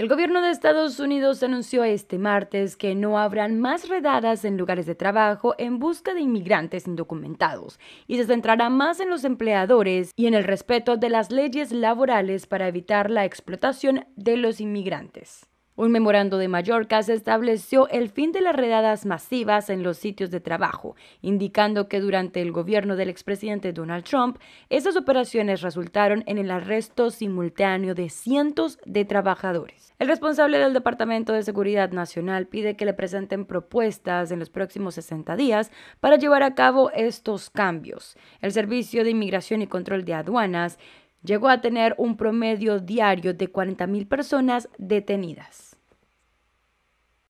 El gobierno de Estados Unidos anunció este martes que no habrán más redadas en lugares de trabajo en busca de inmigrantes indocumentados y se centrará más en los empleadores y en el respeto de las leyes laborales para evitar la explotación de los inmigrantes. Un memorando de Mallorca se estableció el fin de las redadas masivas en los sitios de trabajo, indicando que durante el gobierno del expresidente Donald Trump, esas operaciones resultaron en el arresto simultáneo de cientos de trabajadores. El responsable del Departamento de Seguridad Nacional pide que le presenten propuestas en los próximos 60 días para llevar a cabo estos cambios. El Servicio de Inmigración y Control de Aduanas llegó a tener un promedio diario de 40.000 personas detenidas.